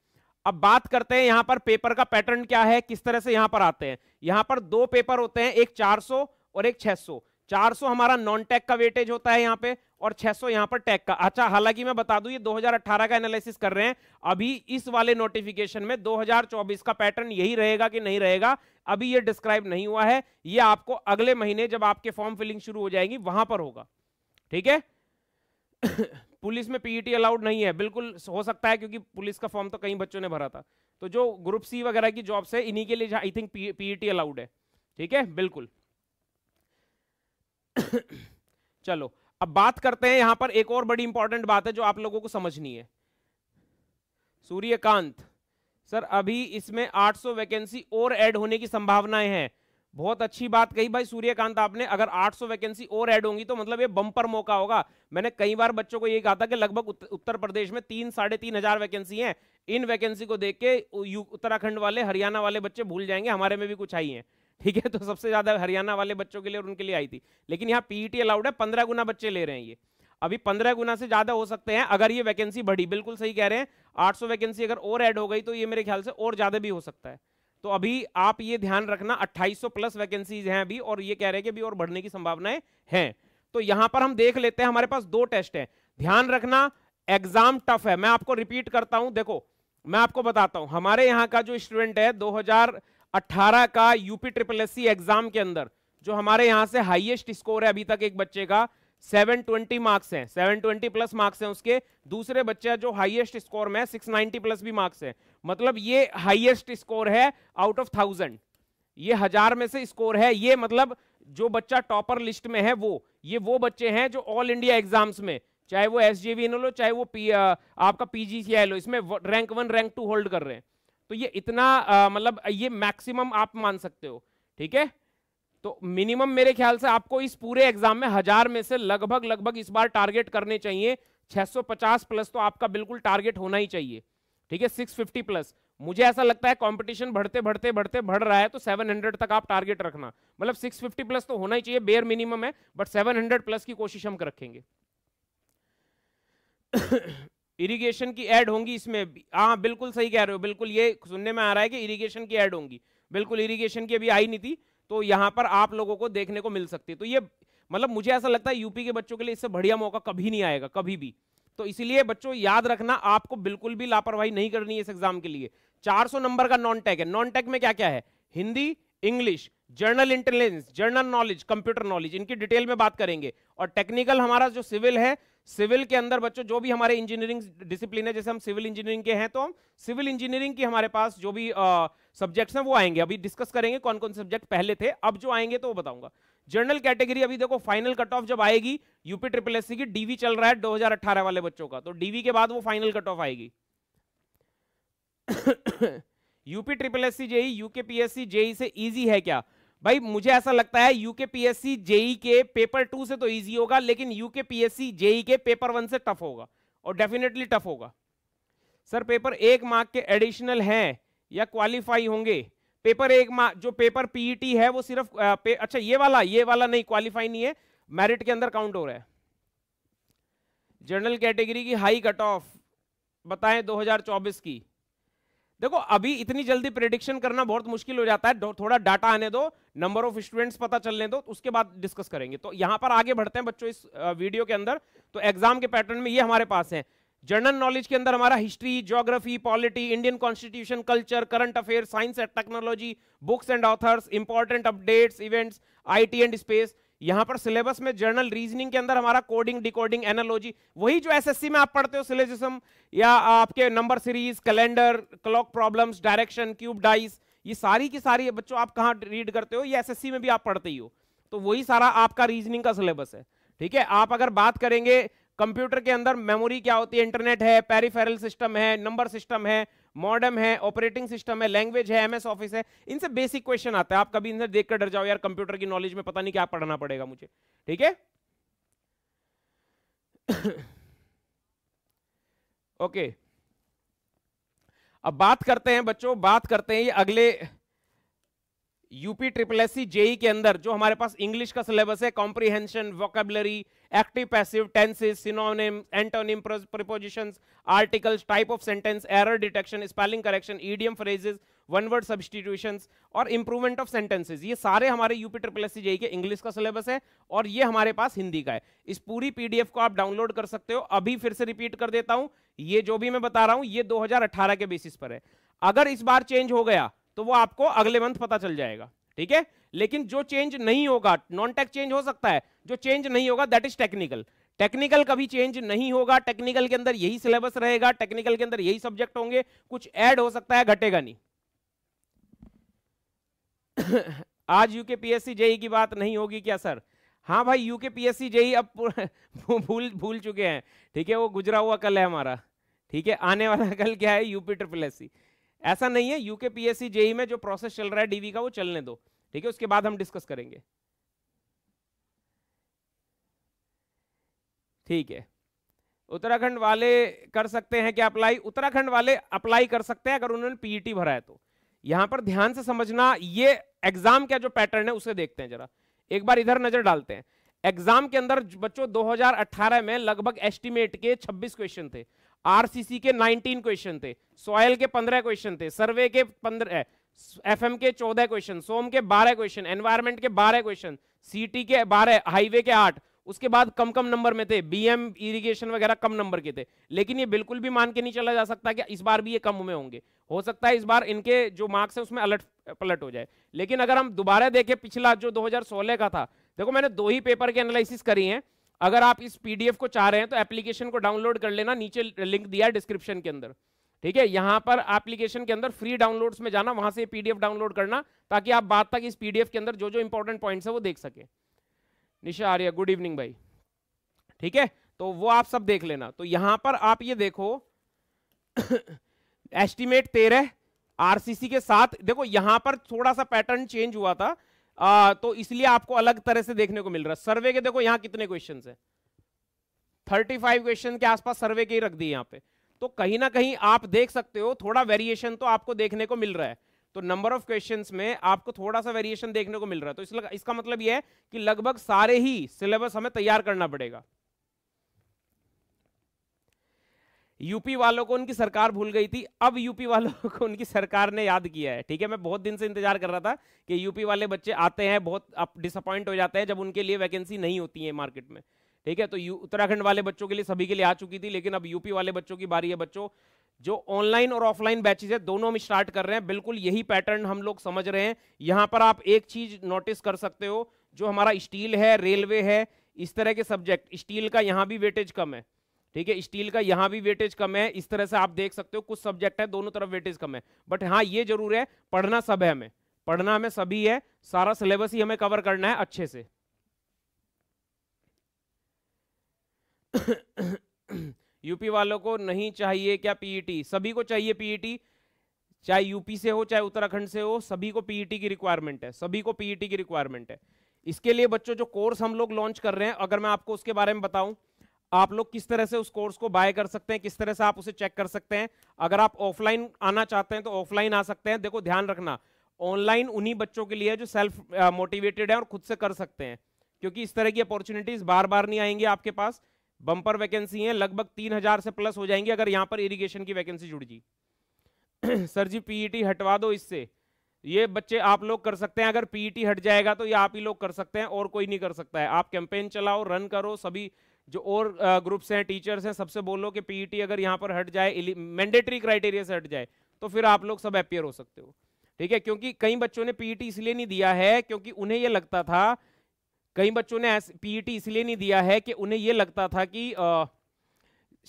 अब बात करते हैं यहां पर पेपर का पैटर्न क्या है किस तरह से यहां पर आते हैं यहां पर दो पेपर होते हैं एक 400 और एक 600 400 हमारा नॉन टैग का वेटेज होता है यहां पे और 600 यहां पर टैग का अच्छा हालांकि मैं बता दूं ये 2018 का एनालिसिस कर रहे हैं अभी इस वाले नोटिफिकेशन में 2024 का पैटर्न यही रहेगा कि नहीं रहेगा अभी ये डिस्क्राइब नहीं हुआ है ये आपको अगले महीने जब आपके फॉर्म फिलिंग शुरू हो जाएगी वहां पर होगा ठीक है पुलिस में पीईटी अलाउड e नहीं है बिल्कुल हो सकता है क्योंकि पुलिस का फॉर्म तो कई बच्चों ने भरा था तो जो ग्रुप सी वगैरह की जॉब्स है इन्हीं के लिए आई थिंक पीईटी अलाउड है ठीक है बिल्कुल चलो अब बात करते हैं यहां पर एक और बड़ी इंपॉर्टेंट बात है जो आप लोगों को समझनी है सूर्यकांत सर अभी इसमें 800 वैकेंसी और ऐड होने की संभावनाएं हैं बहुत अच्छी बात कही भाई सूर्यकांत आपने अगर 800 वैकेंसी और ऐड होंगी तो मतलब ये बम्पर मौका होगा मैंने कई बार बच्चों को ये कहा था कि लगभग उत्तर प्रदेश में तीन साढ़े तीन हजार वैकेंसी हैं इन वैकेंसी को देख के उत्तराखंड वाले हरियाणा वाले बच्चे भूल जाएंगे हमारे में भी कुछ आई है ठीक है तो सबसे ज्यादा हरियाणा वाले बच्चों के लिए और उनके लिए आई थी लेकिन यहाँ पीईटी अलाउड e है पंद्रह गुना बच्चे ले रहे हैं ये अभी पंद्रह गुना से ज्यादा हो सकते हैं अगर ये वैकेंसी बढ़ी बिल्कुल सही कह रहे हैं आठ वैकेंसी अगर और ऐड हो गई तो ये मेरे ख्याल से और ज्यादा भी हो सकता है तो अभी आप ये ध्यान रखना 2800 प्लस वैकेंसीज हैं अभी और ये कह रहे हैं कि अभी और बढ़ने की संभावनाएं हैं तो यहां पर हम देख लेते हैं हमारे पास दो टेस्ट हैं ध्यान रखना एग्जाम टफ है मैं आपको रिपीट करता हूं देखो मैं आपको बताता हूं हमारे यहां का जो स्टूडेंट है 2018 का यूपी ट्रिपल एस एग्जाम के अंदर जो हमारे यहां से हाइएस्ट स्कोर है अभी तक एक बच्चे का 720 मार्क्स हैं 720 प्लस मार्क्स हैं उसके दूसरे बच्चा जो हाईएस्ट स्कोर में 690 प्लस भी मार्क्स है मतलब ये हाईएस्ट स्कोर है आउट ऑफ थाउजेंड ये हजार में से स्कोर है ये मतलब जो बच्चा टॉपर लिस्ट में है वो ये वो बच्चे हैं जो ऑल इंडिया एग्जाम्स में चाहे वो एस जे लो चाहे वो पी, आ, आपका पीजीसीआई लो इसमें rank one rank two hold कर रहे हैं तो ये इतना मतलब ये मैक्सिमम आप मान सकते हो ठीक है तो मिनिमम मेरे ख्याल से आपको इस पूरे एग्जाम में हजार में से लगभग लगभग इस बार टारगेट करने चाहिए 650 प्लस तो आपका बिल्कुल टारगेट होना ही चाहिए ठीक है 650 प्लस मुझे ऐसा लगता है कंपटीशन बढ़ते बढ़ते बढ़ते बढ़ रहा है तो 700 तक आप टारगेट रखना मतलब 650 प्लस तो होना ही चाहिए बेयर मिनिमम है बट 700 प्लस की कोशिश हम रखेंगे इरिगेशन की ऐड होंगी इसमें हाँ बिल्कुल सही कह रहे हो बिल्कुल ये सुनने में आ रहा है कि इरीगेशन की एड होंगी बिल्कुल इरिगेशन की अभी आई नहीं थी तो यहाँ पर आप लोगों को देखने को मिल सकती है तो ये मतलब मुझे ऐसा लगता है यूपी के बच्चों के लिए इससे बढ़िया मौका कभी नहीं आएगा कभी भी तो इसीलिए बच्चों याद रखना आपको बिल्कुल भी लापरवाही नहीं करनी है इस एग्जाम के लिए 400 नंबर का नॉन टेक है नॉन टेक में क्या क्या है Hindi English general intelligence general knowledge computer knowledge इनकी डिटेल में बात करेंगे और टेक्निकल हमारा जो सिविल है सिविल के अंदर बच्चों जो भी हमारे इंजीनियरिंग डिसिप्लिन है जैसे हम सिविल इंजीनियरिंग के हैं तो हम सिविल इंजीनियरिंग की हमारे पास जो भी सब्जेक्ट्स हैं वो आएंगे अभी डिस्कस करेंगे कौन कौन सब्जेक्ट पहले थे अब जो आएंगे तो वो बताऊंगा जनरल कैटेगरी अभी देखो फाइनल कट ऑफ जब आएगी यूपी ट्रिपल एस की डीवी चल रहा है दो वाले बच्चों का तो डीवी के बाद वो फाइनल कट ऑफ आएगी UP triple S C JE UK PSC JE से ईजी है क्या भाई मुझे ऐसा लगता है यूके पीएससी जेई के पेपर टू से तो इजी होगा लेकिन यूके पीएससी जेई के पेपर वन से टफ होगा और डेफिनेटली टफ होगा सर पेपर एक मार्क के एडिशनल हैं या क्वालिफाई होंगे पेपर एक मार्क जो पेपर पीईटी e है वो सिर्फ पे, अच्छा ये वाला ये वाला नहीं क्वालिफाई नहीं है मेरिट के अंदर काउंट हो रहा है जनरल कैटेगरी की हाई कट ऑफ बताएं 2024 की देखो अभी इतनी जल्दी प्रेडिक्शन करना बहुत मुश्किल हो जाता है थोड़ा डाटा आने दो नंबर ऑफ स्टूडेंट्स पता चलने दो तो उसके बाद डिस्कस करेंगे तो यहाँ पर आगे बढ़ते हैं बच्चों इस वीडियो के अंदर तो एग्जाम के पैटर्न में ये हमारे पास है जनरल नॉलेज के अंदर हमारा history geography polity Indian constitution culture current affair science and technology books and authors important updates events IT and space यहां पर सिलेबस में जर्नल रीजनिंग के अंदर हमारा कोडिंग डिकोडिंग एनोलॉजी वही जो एसएससी में आप पढ़ते हो सिलेजिसम या आपके number series calendar clock problems direction cube dice ये सारी की सारी बच्चों आप कहा रीड करते हो ये एसएससी में भी आप पढ़ते ही हो तो वही सारा आपका रीजनिंग का सिलेबस है ठीक है आप अगर बात करेंगे कंप्यूटर के अंदर मेमोरी क्या होती है इंटरनेट है पेरीफेरल सिस्टम है नंबर सिस्टम है मॉडर्म है ऑपरेटिंग सिस्टम है लैंग्वेज है एमएस ऑफिस है इनसे बेसिक क्वेश्चन आता है आप कभी इनसे देखकर डर जाओ यार कंप्यूटर की नॉलेज में पता नहीं क्या पढ़ना पड़ेगा मुझे ठीक है ओके okay. अब बात करते हैं बच्चों बात करते हैं ये अगले UP triple S C JE के अंदर जो हमारे पास इंग्लिश का सिलेबस है comprehension vocabulary active passive tenses synonym antonym preposition articles type of sentence error detection spelling correction idiom phrases one word substitution और इंप्रूवमेंट ऑफ सेंटेंसेज ये सारे हमारे UP triple S C JE के इंग्लिश का सिलेबस है और ये हमारे पास हिंदी का है इस पूरी पीडीएफ को आप डाउनलोड कर सकते हो अभी फिर से रिपीट कर देता हूं ये जो भी मैं बता रहा हूं ये 2018 के बेसिस पर है अगर इस बार चेंज हो गया तो वो आपको अगले मंथ पता चल जाएगा ठीक है लेकिन जो चेंज नहीं होगा नॉन टेक चेंज हो सकता है जो चेंज नहीं होगा दैट इज टेक्निकल टेक्निकल कभी चेंज नहीं होगा टेक्निकल के अंदर यही सिलेबस रहेगा टेक्निकल के अंदर यही सब्जेक्ट होंगे कुछ ऐड हो सकता है घटेगा नहीं आज यूके पीएससी जेई की बात नहीं होगी क्या सर हाँ भाई यूके पीएससी जेई अब भूल भूल चुके हैं ठीक है वो गुजरा हुआ कल है हमारा ठीक है आने वाला कल क्या है यूपी ट्रिपल एस ऐसा नहीं है यूके पीएससी जेई में जो प्रोसेस चल रहा है डीवी का वो चलने दो ठीक है उसके बाद हम डिस्कस करेंगे ठीक है उत्तराखंड वाले कर सकते हैं क्या अप्लाई उत्तराखंड वाले अप्लाई कर सकते हैं अगर उन्होंने पीईटी e भरा है तो यहां पर ध्यान से समझना ये एग्जाम का जो पैटर्न है उसे देखते हैं जरा एक बार इधर नजर डालते हैं एग्जाम के अंदर बच्चों 2018 में लगभग एस्टिमेट के 26 क्वेश्चन थे आरसीसी के 19 क्वेश्चन थे सॉयल के 15 क्वेश्चन थे सर्वे के 15 एफएम के 14 क्वेश्चन सोम के 12 क्वेश्चन एनवायरमेंट के 12 क्वेश्चन सीटी के 12 हाईवे के 8 उसके बाद कम कम नंबर में थे बीएम इरिगेशन वगैरह कम नंबर के थे लेकिन ये बिल्कुल भी मान के नहीं चला जा सकता कि इस बार भी ये कम में होंगे हो सकता है इस बार इनके जो मार्क्स है उसमें अलट पलट हो जाए लेकिन अगर हम दोबारा देखें पिछला जो दो का था देखो मैंने दो ही पेपर के एनालिसिस करी है अगर आप इस पीडीएफ को चाह रहे हैं तो एप्लीकेशन को डाउनलोड कर लेना नीचे लिंक दिया है डिस्क्रिप्शन के अंदर ठीक है यहां पर एप्लीकेशन के अंदर फ्री डाउनलोड्स में जाना वहां से पीडीएफ डाउनलोड करना ताकि आप बात तक इस पीडीएफ के अंदर जो जो इंपॉर्टेंट पॉइंट्स है वो देख सके निशा आर्य गुड इवनिंग भाई ठीक है तो वो आप सब देख लेना तो यहां पर आप ये देखो एस्टिमेट तेरह आरसीसी के साथ देखो यहां पर थोड़ा सा पैटर्न चेंज हुआ था आ, तो इसलिए आपको अलग तरह से देखने को मिल रहा है सर्वे के देखो यहां कितने क्वेश्चन है थर्टी फाइव क्वेश्चन के आसपास सर्वे के ही रख दिए यहाँ पे तो कहीं ना कहीं आप देख सकते हो थोड़ा वेरिएशन तो आपको देखने को मिल रहा है तो नंबर ऑफ क्वेश्चन में आपको थोड़ा सा वेरिएशन देखने को मिल रहा है तो इसका मतलब यह है कि लगभग सारे ही सिलेबस हमें तैयार करना पड़ेगा यूपी वालों को उनकी सरकार भूल गई थी अब यूपी वालों को उनकी सरकार ने याद किया है ठीक है मैं बहुत दिन से इंतजार कर रहा था कि यूपी वाले बच्चे आते हैं बहुत डिसअपॉइंट हो जाते हैं जब उनके लिए वैकेंसी नहीं होती है मार्केट में ठीक है तो उत्तराखंड वाले बच्चों के लिए सभी के लिए आ चुकी थी लेकिन अब यूपी वाले बच्चों की बारी है बच्चों जो ऑनलाइन और ऑफलाइन बैचेज है दोनों में स्टार्ट कर रहे हैं बिल्कुल यही पैटर्न हम लोग समझ रहे हैं यहाँ पर आप एक चीज नोटिस कर सकते हो जो हमारा स्टील है रेलवे है इस तरह के सब्जेक्ट स्टील का यहाँ भी वेटेज कम है ठीक है स्टील का यहाँ भी वेटेज कम है इस तरह से आप देख सकते हो कुछ सब्जेक्ट है दोनों तरफ वेटेज कम है बट हाँ ये जरूर है पढ़ना सब है हमें पढ़ना हमें सभी है सारा सिलेबस ही हमें कवर करना है अच्छे से यूपी वालों को नहीं चाहिए क्या पीईटी e सभी को चाहिए पीईटी e चाहे यूपी से हो चाहे उत्तराखंड से हो सभी को पीईटी e की रिक्वायरमेंट है सभी को पीईटी की रिक्वायरमेंट है इसके लिए बच्चों जो कोर्स हम लोग लॉन्च कर रहे हैं अगर मैं आपको उसके बारे में बताऊं आप लोग किस तरह से उस कोर्स को बाय कर सकते हैं किस तरह से आप उसे चेक कर सकते हैं अगर आप ऑफलाइन आना चाहते हैं तो ऑफलाइन आ सकते हैं देखो ध्यान रखना ऑनलाइन उन्हीं बच्चों के लिए जो सेल्फ मोटिवेटेड है और खुद से कर सकते हैं क्योंकि इस तरह की अपॉर्चुनिटीज बार बार नहीं आएंगी आपके पास बंपर वैकेंसी है लगभग तीन हजार से प्लस हो जाएंगी अगर यहाँ पर इरिगेशन की वैकेंसी जुड़ गई सर जी पीईटी e हटवा दो इससे ये बच्चे आप लोग कर सकते हैं अगर पीईटी e हट जाएगा तो ये आप ही लोग कर सकते हैं और कोई नहीं कर सकता है आप कैंपेन चलाओ रन करो सभी जो और ग्रुप्स हैं टीचर्स हैं सबसे बोलो कि पीईटी e अगर यहाँ पर हट जाए मैंडेटरी क्राइटेरिया से हट जाए तो फिर आप लोग सब अपियर हो सकते हो ठीक है क्योंकि कई बच्चों ने पीईटी e इसलिए नहीं दिया है क्योंकि उन्हें यह लगता था कई बच्चों ने पीईटी e इसलिए नहीं दिया है कि उन्हें यह लगता था कि आ,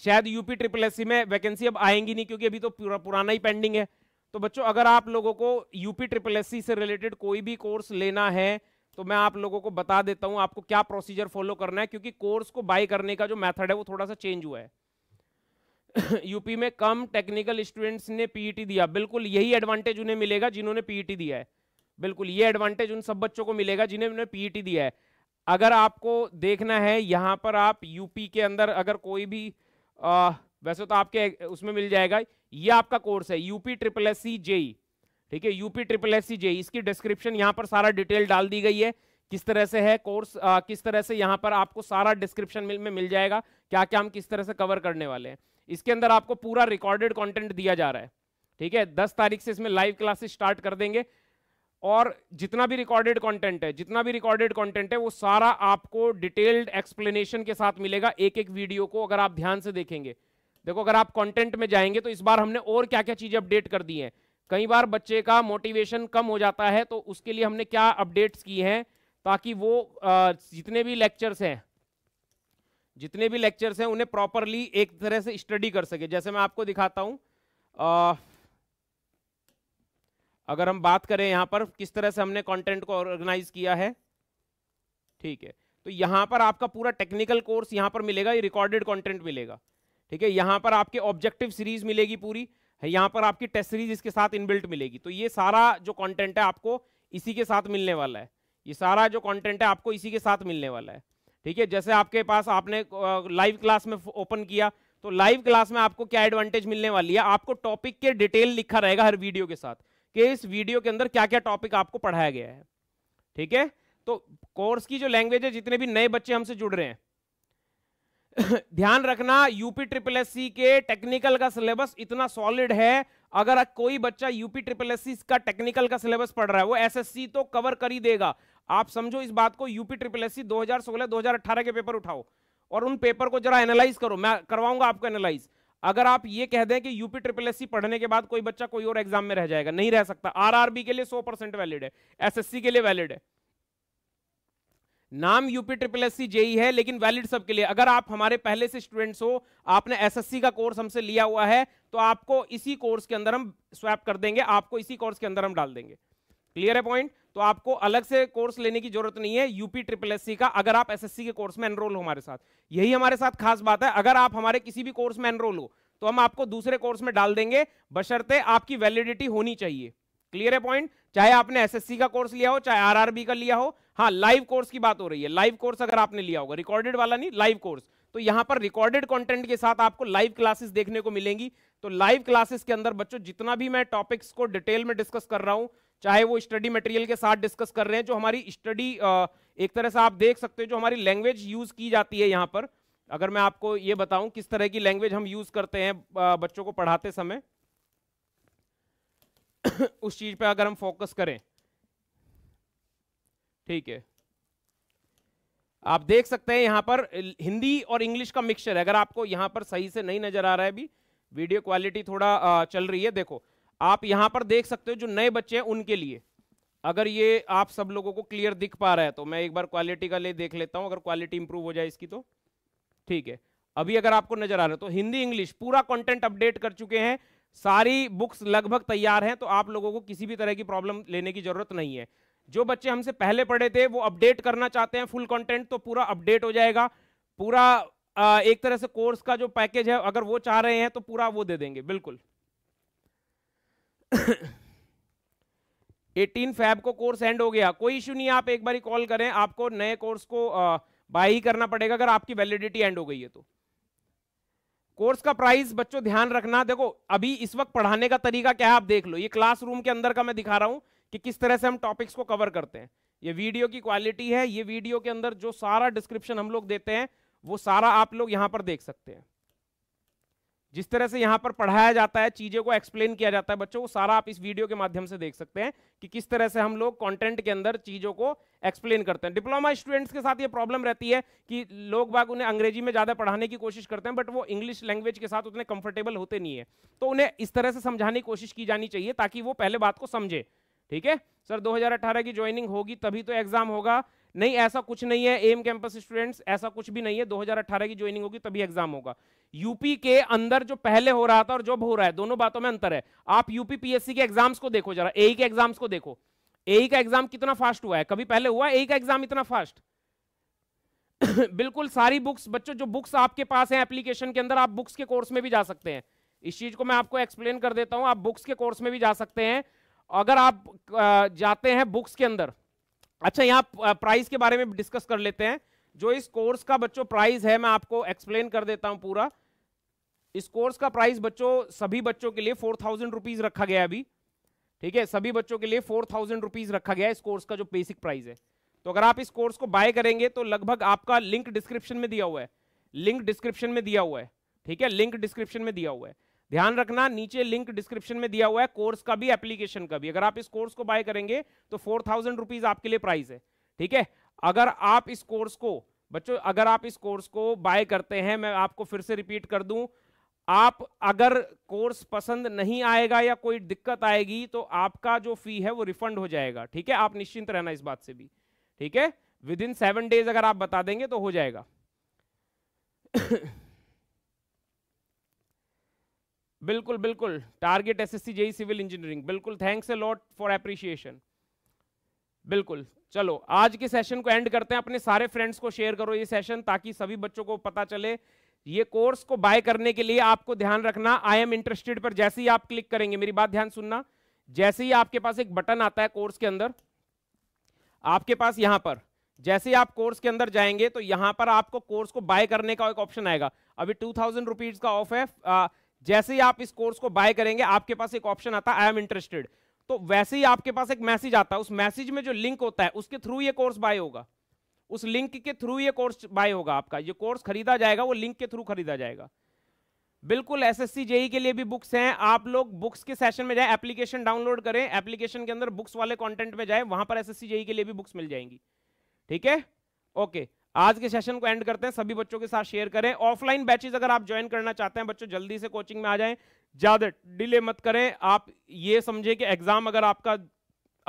शायद यूपी ट्रिपल एस में वैकेंसी अब आएंगी नहीं क्योंकि अभी तो पूरा पुराना ही पेंडिंग है तो बच्चों अगर आप लोगों को यूपी ट्रिपल एस से रिलेटेड कोई भी कोर्स लेना है तो मैं आप लोगों को बता देता हूं आपको क्या प्रोसीजर फॉलो करना है क्योंकि कोर्स को बाय करने का जो मेथड है वो थोड़ा सा चेंज हुआ है यूपी में कम टेक्निकल स्टूडेंट्स ने पीईटी e दिया बिल्कुल यही एडवांटेज उन्हें मिलेगा जिन्होंने पीईटी e दिया है बिल्कुल ये एडवांटेज उन सब बच्चों को मिलेगा जिन्हें पीईटी e दिया है अगर आपको देखना है यहाँ पर आप यूपी के अंदर अगर कोई भी आ, वैसे तो आपके उसमें मिल जाएगा ये आपका कोर्स है UP triple S C JE ठीक है UP triple S C J इसकी डिस्क्रिप्शन यहाँ पर सारा डिटेल डाल दी गई है किस तरह से है कोर्स आ, किस तरह से यहाँ पर आपको सारा डिस्क्रिप्शन में मिल जाएगा क्या क्या हम किस तरह से कवर करने वाले हैं इसके अंदर आपको पूरा रिकॉर्डेड कॉन्टेंट दिया जा रहा है ठीक है दस तारीख से इसमें लाइव क्लासेस स्टार्ट कर देंगे और जितना भी रिकॉर्डेड कंटेंट है जितना भी रिकॉर्डेड कंटेंट है वो सारा आपको डिटेल्ड एक्सप्लेनेशन के साथ मिलेगा एक एक वीडियो को अगर आप ध्यान से देखेंगे देखो अगर आप कंटेंट में जाएंगे तो इस बार हमने और क्या क्या चीज़ें अपडेट कर दी हैं कई बार बच्चे का मोटिवेशन कम हो जाता है तो उसके लिए हमने क्या अपडेट्स की हैं ताकि वो जितने भी लेक्चर्स हैं जितने भी लेक्चर्स हैं उन्हें प्रॉपरली एक तरह से स्टडी कर सके जैसे मैं आपको दिखाता आ, अगर हम बात करें यहाँ पर किस तरह से हमने कंटेंट को ऑर्गेनाइज किया है ठीक है तो यहाँ पर आपका पूरा टेक्निकल कोर्स यहाँ पर मिलेगा ये रिकॉर्डेड कंटेंट मिलेगा ठीक है यहाँ पर आपके ऑब्जेक्टिव सीरीज मिलेगी पूरी है यहाँ पर आपकी टेस्ट सीरीज इसके साथ इनबिल्ट मिलेगी तो ये सारा जो कंटेंट है आपको इसी के साथ मिलने वाला है ये सारा जो कंटेंट है आपको इसी के साथ मिलने वाला है ठीक है जैसे आपके पास आपने लाइव क्लास में ओपन किया तो लाइव क्लास में आपको क्या एडवांटेज मिलने वाली है आपको टॉपिक के डिटेल लिखा रहेगा हर वीडियो के साथ कि इस वीडियो के अंदर क्या क्या टॉपिक आपको पढ़ाया गया है ठीक है तो कोर्स की जो लैंग्वेज है जितने भी नए बच्चे हमसे जुड़ रहे हैं ध्यान रखना यूपी ट्रिपल एस के टेक्निकल का सिलेबस इतना सॉलिड है अगर कोई बच्चा यूपी ट्रिपल एस का टेक्निकल का सिलेबस पढ़ रहा है वो एसएससी तो कवर कर ही देगा आप समझो इस बात को यूपी ट्रिपल एस 2016 2018 के पेपर उठाओ और उन पेपर को जरा एनालाइज करो मैं करवाऊंगा आपको एनालाइज अगर आप ये कह दें कि यूपी ट्रिपल एस पढ़ने के बाद कोई बच्चा कोई और एग्जाम में रह जाएगा नहीं रह सकता आरबी के लिए सौ परसेंट वैलिड है एसएससी के लिए वैलिड है नाम UP triple S C JE है लेकिन वैलिड सबके लिए अगर आप हमारे पहले से स्टूडेंट्स हो आपने एसएससी का कोर्स हमसे लिया हुआ है तो आपको इसी कोर्स के अंदर हम स्वैप कर देंगे आपको इसी कोर्स के अंदर हम डाल देंगे क्लियर है पॉइंट तो आपको अलग से कोर्स लेने की जरूरत नहीं है यूपी ट्रिपल एस का अगर आप एस के कोर्स में एनरोल हो हमारे साथ यही हमारे साथ खास बात है अगर आप हमारे किसी भी कोर्स में एनरोल हो तो हम आपको दूसरे कोर्स में डाल देंगे बशर्ते आपकी वैलिडिटी होनी चाहिए क्लियर है पॉइंट चाहे आपने एसएससी का कोर्स लिया हो चाहे आरआरबी का लिया हो हाँ लाइव कोर्स की बात हो रही है लाइव कोर्स अगर आपने लिया होगा रिकॉर्डेड वाला नहीं लाइव कोर्स तो यहां पर रिकॉर्डेड कंटेंट के साथ आपको लाइव क्लासेस देखने को मिलेंगी तो लाइव क्लासेस के अंदर बच्चों जितना भी मैं टॉपिक्स को डिटेल में डिस्कस कर रहा हूं चाहे वो स्टडी मटेरियल के साथ डिस्कस कर रहे हैं जो हमारी स्टडी एक तरह से आप देख सकते हो जो हमारी लैंग्वेज यूज की जाती है यहां पर अगर मैं आपको ये बताऊं किस तरह की लैंग्वेज हम यूज करते हैं बच्चों को पढ़ाते समय उस चीज पर अगर हम फोकस करें ठीक है आप देख सकते हैं यहां पर हिंदी और इंग्लिश का मिक्सचर है अगर आपको यहां पर सही से नहीं नजर आ रहा है अभी वीडियो क्वालिटी थोड़ा चल रही है देखो आप यहां पर देख सकते हो जो नए बच्चे हैं उनके लिए अगर ये आप सब लोगों को क्लियर दिख पा रहा है तो मैं एक बार क्वालिटी का ले देख लेता हूं अगर क्वालिटी इंप्रूव हो जाए इसकी तो ठीक है अभी अगर आपको नजर आ रहा है तो हिंदी इंग्लिश पूरा कंटेंट अपडेट कर चुके हैं सारी बुक्स लगभग तैयार हैं तो आप लोगों को किसी भी तरह की प्रॉब्लम लेने की जरूरत नहीं है जो बच्चे हमसे पहले पढ़े थे वो अपडेट करना चाहते हैं फुल कंटेंट तो पूरा अपडेट हो जाएगा पूरा एक तरह से कोर्स का जो पैकेज है अगर वो चाह रहे हैं तो पूरा वो दे देंगे बिल्कुल 18 फैब को कोर्स एंड हो गया कोई इशू नहीं आप एक बार कॉल करें आपको नए कोर्स को बाय ही करना पड़ेगा अगर आपकी वैलिडिटी एंड हो गई है तो कोर्स का प्राइस बच्चों ध्यान रखना देखो अभी इस वक्त पढ़ाने का तरीका क्या है आप देख लो ये क्लासरूम के अंदर का मैं दिखा रहा हूं कि किस तरह से हम टॉपिक्स को कवर करते हैं ये वीडियो की क्वालिटी है ये वीडियो के अंदर जो सारा डिस्क्रिप्शन हम लोग देते हैं वो सारा आप लोग यहां पर देख सकते हैं जिस तरह से यहां पर पढ़ाया जाता है चीज़ों को एक्सप्लेन किया जाता है बच्चों वो सारा आप इस वीडियो के माध्यम से देख सकते हैं कि किस तरह से हम लोग कंटेंट के अंदर चीज़ों को एक्सप्लेन करते हैं डिप्लोमा स्टूडेंट्स के साथ ये प्रॉब्लम रहती है कि लोग बाग उन्हें अंग्रेजी में ज़्यादा पढ़ाने की कोशिश करते हैं बट वो इंग्लिश लैंग्वेज के साथ उतने कंफर्टेबल होते नहीं है तो उन्हें इस तरह से समझाने की कोशिश की जानी चाहिए ताकि वो पहले बात को समझे ठीक है सर 2018 की ज्वाइनिंग होगी तभी तो एग्जाम होगा नहीं ऐसा कुछ नहीं है एम कैंपस स्टूडेंट्स ऐसा कुछ भी नहीं है 2018 की ज्वाइनिंग होगी तभी एग्जाम होगा यूपी के अंदर जो पहले हो रहा था और जो हो रहा है दोनों बातों में अंतर है आप यूपी पीएससी के एग्जाम्स को देखो जरा ए e के एग्जाम्स को देखो ए e का एग्जाम कितना फास्ट हुआ है कभी पहले हुआ ए e का एग्जाम इतना फास्ट बिल्कुल सारी बुक्स बच्चों जो बुक्स आपके पास है एप्लीकेशन के अंदर आप बुक्स के कोर्स में भी जा सकते हैं इस चीज को मैं आपको एक्सप्लेन कर देता हूं आप बुक्स के कोर्स में भी जा सकते हैं अगर आप जाते हैं बुक्स के अंदर अच्छा यहाँ प्राइस के बारे में डिस्कस कर लेते हैं जो इस कोर्स का बच्चों प्राइस है मैं आपको एक्सप्लेन कर देता हूँ पूरा इस कोर्स का प्राइस बच्चों सभी बच्चों के लिए फोर थाउजेंड रुपीज रखा गया अभी ठीक है सभी बच्चों के लिए फोर थाउजेंड रुपीज रखा गया इस कोर्स का जो बेसिक प्राइस है तो अगर आप इस कोर्स को बाय करेंगे तो लगभग आपका लिंक डिस्क्रिप्शन में दिया हुआ है लिंक डिस्क्रिप्शन में दिया हुआ है ठीक है लिंक डिस्क्रिप्शन में दिया हुआ है ध्यान रखना नीचे लिंक डिस्क्रिप्शन में दिया हुआ है कोर्स का भी एप्लीकेशन का भी अगर आप इस कोर्स को बाय करेंगे तो फोर थाउजेंड रुपीज आपके लिए प्राइस है ठीक है अगर आप इस कोर्स को बच्चों अगर आप इस कोर्स को बाय करते हैं मैं आपको फिर से रिपीट कर दूं आप अगर कोर्स पसंद नहीं आएगा या कोई दिक्कत आएगी तो आपका जो फी है वो रिफंड हो जाएगा ठीक है आप निश्चिंत रहना इस बात से भी ठीक है विद इन सेवन डेज अगर आप बता देंगे तो हो जाएगा बिल्कुल बिल्कुल target SSC S civil engineering बिल्कुल thanks a lot for appreciation बिल्कुल चलो आज के सेशन को एंड करते हैं अपने सारे फ्रेंड्स को शेयर करो ये सेशन ताकि सभी बच्चों को पता चले ये कोर्स को बाय करने के लिए आपको ध्यान रखना आई एम इंटरेस्टेड पर जैसे ही आप क्लिक करेंगे मेरी बात ध्यान सुनना जैसे ही आपके पास एक बटन आता है कोर्स के अंदर आपके पास यहां पर जैसे ही आप कोर्स के अंदर जाएंगे तो यहां पर आपको कोर्स को बाय करने का एक ऑप्शन आएगा अभी टू थाउजेंड का ऑफ है जैसे ही आप इस कोर्स को बाय करेंगे आपके पास एक ऑप्शन आता आई एम इंटरेस्टेड तो वैसे ही आपके पास एक मैसेज आता है उस मैसेज में जो लिंक होता है उसके थ्रू ये कोर्स बाय होगा उस लिंक के थ्रू ये कोर्स बाय होगा आपका ये कोर्स खरीदा जाएगा वो लिंक के थ्रू खरीदा जाएगा बिल्कुल एस एस जेई के लिए भी बुक्स हैं आप लोग बुक्स के सेशन में जाए एप्लीकेशन डाउनलोड करें एप्लीकेशन के अंदर बुक्स वाले कॉन्टेंट में जाए वहां पर एस एस जेई के लिए भी बुक्स मिल जाएंगी ठीक है ओके okay. आज के सेशन को एंड करते हैं सभी बच्चों के साथ शेयर करें ऑफलाइन बैचेज अगर आप ज्वाइन करना चाहते हैं बच्चों जल्दी से कोचिंग में आ जाएं ज़्यादा डिले मत करें आप ये समझें कि एग्ज़ाम अगर आपका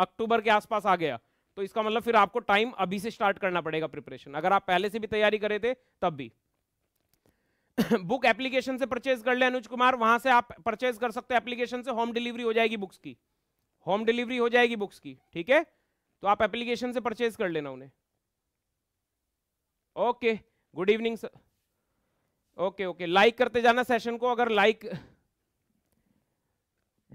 अक्टूबर के आसपास आ गया तो इसका मतलब फिर आपको टाइम अभी से स्टार्ट करना पड़ेगा प्रिपरेशन अगर आप पहले से भी तैयारी करे थे तब भी बुक एप्लीकेशन से परचेज कर ले अनुज कुमार वहां से आप परचेज कर सकते हैं एप्लीकेशन से होम डिलीवरी हो जाएगी बुक्स की होम डिलीवरी हो जाएगी बुक्स की ठीक है तो आप एप्लीकेशन से परचेज कर लेना उन्हें okay good evening sir okay okay like करते जाना सेशन को अगर लाइक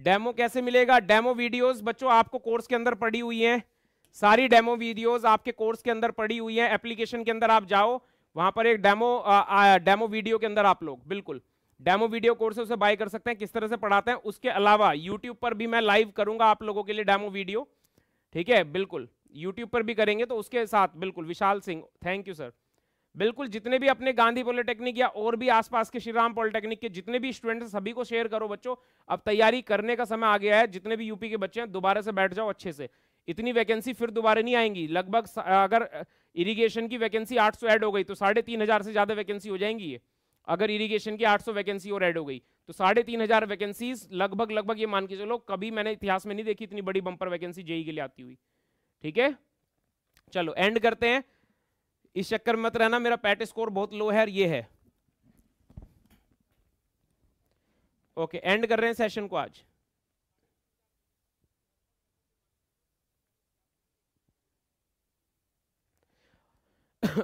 डेमो कैसे मिलेगा डेमो वीडियोस बच्चों आपको कोर्स के अंदर पड़ी हुई हैं सारी डेमो वीडियोस आपके कोर्स के अंदर पड़ी हुई हैं एप्लीकेशन के अंदर आप जाओ वहां पर एक डेमो डेमो वीडियो के अंदर आप लोग बिल्कुल डेमो वीडियो कोर्स उसे बाय कर सकते हैं किस तरह से पढ़ाते हैं उसके अलावा यूट्यूब पर भी मैं लाइव करूंगा आप लोगों के लिए डेमो वीडियो ठीक है बिल्कुल यूट्यूब पर भी करेंगे तो उसके साथ बिल्कुल Vishal Singh thank you sir बिल्कुल जितने भी अपने गांधी पॉलिटेक्निक या और भी आसपास के श्रीराम पॉलिटेक्निक के जितने भी स्टूडेंट सभी को शेयर करो बच्चों अब तैयारी करने का समय आ गया है जितने भी यूपी के बच्चे हैं दोबारा से बैठ जाओ अच्छे से इतनी वैकेंसी फिर दोबारा नहीं आएंगी लगभग अगर इरीगेशन की वैकेंसी आठ ऐड हो गई तो साढ़े तीन हजार से ज़्यादा वैकेंसी हो जाएंगी अगर इरीगेशन की आठ वैकेंसी और एड हो गई तो साढ़े तीन हजार वैकेंसीज लगभग लगभग ये मान के चलो कभी मैंने इतिहास में नहीं देखी इतनी बड़ी बंपर वैकेंसी जेई के लिए आती हुई ठीक है चलो एंड करते हैं इस चक्कर में मत रहना मेरा पैट स्कोर बहुत लो है और ये है ओके okay, एंड कर रहे हैं सेशन को आज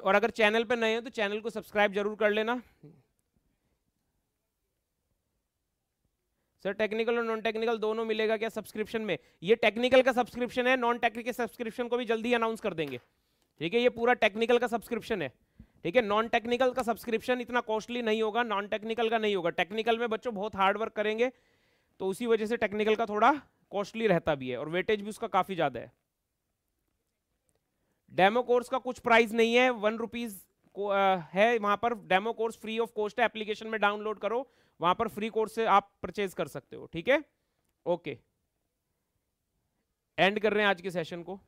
और अगर चैनल पर नए हो तो चैनल को सब्सक्राइब जरूर कर लेना सर टेक्निकल और नॉन टेक्निकल दोनों मिलेगा क्या सब्सक्रिप्शन में ये टेक्निकल का सब्सक्रिप्शन है नॉन टेक्निकल सब्सक्रिप्शन को भी जल्दी अनाउंस कर देंगे ठीक है ये पूरा टेक्निकल का सब्सक्रिप्शन है ठीक है नॉन टेक्निकल का सब्सक्रिप्शन इतना कॉस्टली नहीं होगा नॉन टेक्निकल का नहीं होगा टेक्निकल में बच्चों बहुत हार्ड वर्क करेंगे तो उसी वजह से टेक्निकल का थोड़ा कॉस्टली रहता भी है और वेटेज भी उसका काफ़ी ज़्यादा है डेमो कोर्स का कुछ प्राइस नहीं है वन रुपीज़ है वहां पर demo course free of cost है एप्लीकेशन में डाउनलोड करो वहां पर फ्री कोर्स से आप परचेज कर सकते हो ठीक है ओके एंड कर रहे हैं आज के सेशन को